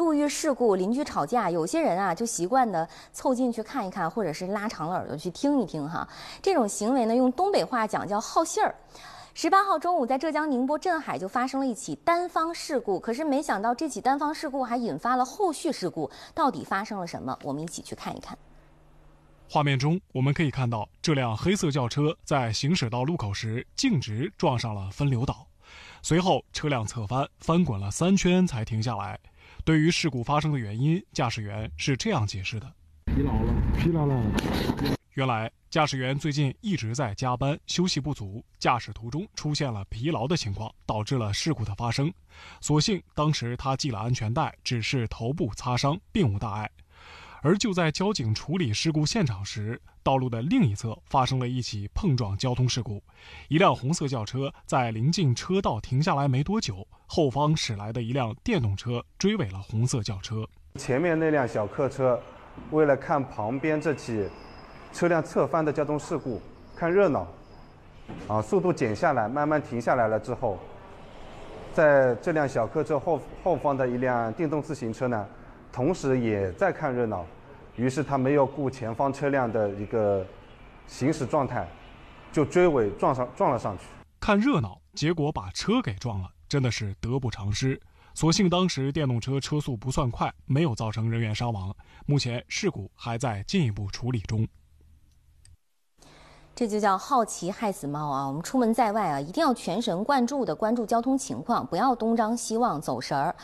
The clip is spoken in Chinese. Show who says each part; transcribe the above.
Speaker 1: 路遇事故、邻居吵架，有些人啊就习惯的凑近去看一看，或者是拉长了耳朵去听一听哈。这种行为呢，用东北话讲叫“好信儿”。十八号中午，在浙江宁波镇海就发生了一起单方事故，可是没想到这起单方事故还引发了后续事故。到底发生了什么？我们一起去看一看。
Speaker 2: 画面中我们可以看到，这辆黑色轿车在行驶到路口时，径直撞上了分流岛，随后车辆侧翻，翻滚了三圈才停下来。对于事故发生的原因，驾驶员是这样解释的：“疲劳了，疲劳了。”原来，驾驶员最近一直在加班，休息不足，驾驶途中出现了疲劳的情况，导致了事故的发生。所幸当时他系了安全带，只是头部擦伤，并无大碍。而就在交警处理事故现场时，道路的另一侧发生了一起碰撞交通事故。一辆红色轿车在临近车道停下来没多久，后方驶来的一辆电动车追尾了红色
Speaker 3: 轿车。前面那辆小客车为了看旁边这起车辆侧翻的交通事故，看热闹，啊，速度减下来，慢慢停下来了之后，在这辆小客车后后方的一辆电动自行车呢。同时也在看热闹，于是他没有顾前方车辆的一个行驶状态，就追尾撞上撞了上去。看热闹，
Speaker 2: 结果把车给撞了，真的是得不偿失。所幸当时电动车车速不算快，没有造成人员伤亡。目前事故还在进一步处理中。
Speaker 1: 这就叫好奇害死猫啊！我们出门在外啊，一定要全神贯注地关注交通情况，不要东张西望走神儿。